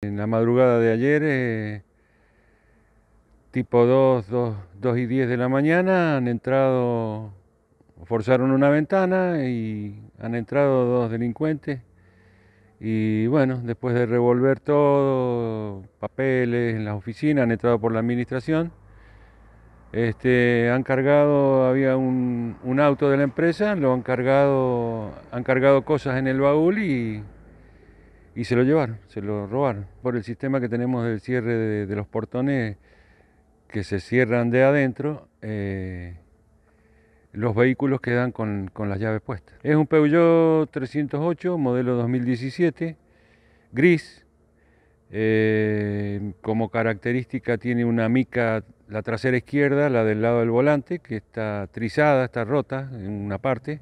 En la madrugada de ayer, eh, tipo 2, 2, y 10 de la mañana, han entrado, forzaron una ventana y han entrado dos delincuentes. Y bueno, después de revolver todo, papeles en las oficinas, han entrado por la administración. Este, han cargado, había un, un auto de la empresa, lo han cargado, han cargado cosas en el baúl y y se lo llevaron, se lo robaron. Por el sistema que tenemos del cierre de, los portones que se cierran de adentro, eh, los vehículos quedan con, las llaves puestas. Es un Peugeot 308, modelo 2017, gris. Eh, como característica tiene una mica, la trasera izquierda, la del lado del volante, que está trizada, está rota en una parte.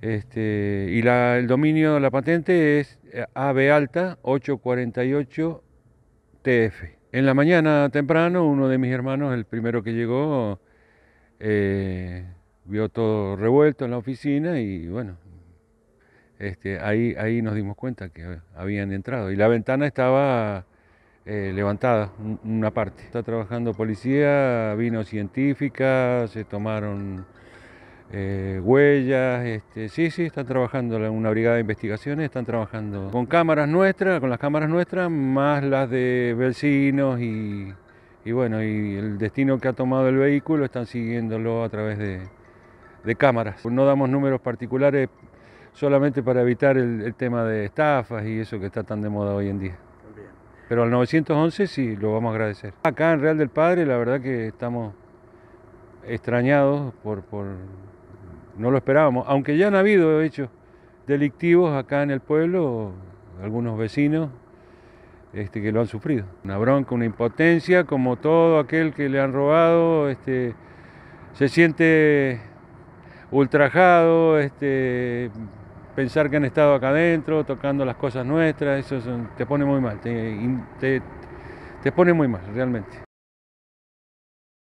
Este, y el dominio, de la patente es eh, AB alta 848 TF. En la mañana temprano, uno de mis hermanos, el primero que llegó, eh, vio todo revuelto en la oficina y bueno, este, ahí, ahí nos dimos cuenta que habían entrado. Y la ventana estaba eh, levantada, una parte. Está trabajando policía, vino científica, se tomaron eh, huellas, este, sí, sí, están trabajando en una brigada de investigaciones, están trabajando con cámaras nuestras, con las cámaras nuestras, más las de vecinos y, bueno, y el destino que ha tomado el vehículo están siguiéndolo a través de, cámaras. No damos números particulares solamente para evitar el, tema de estafas y eso que está tan de moda hoy en día. Pero al 911 sí, lo vamos a agradecer. Acá en Real del Padre la verdad que estamos extrañados por no lo esperábamos, aunque ya han habido hechos delictivos acá en el pueblo, algunos vecinos este, que lo han sufrido. Una bronca, una impotencia, como todo aquel que le han robado, este, se siente ultrajado, este, pensar que han estado acá adentro, tocando las cosas nuestras, eso te pone muy mal, te pone muy mal, realmente.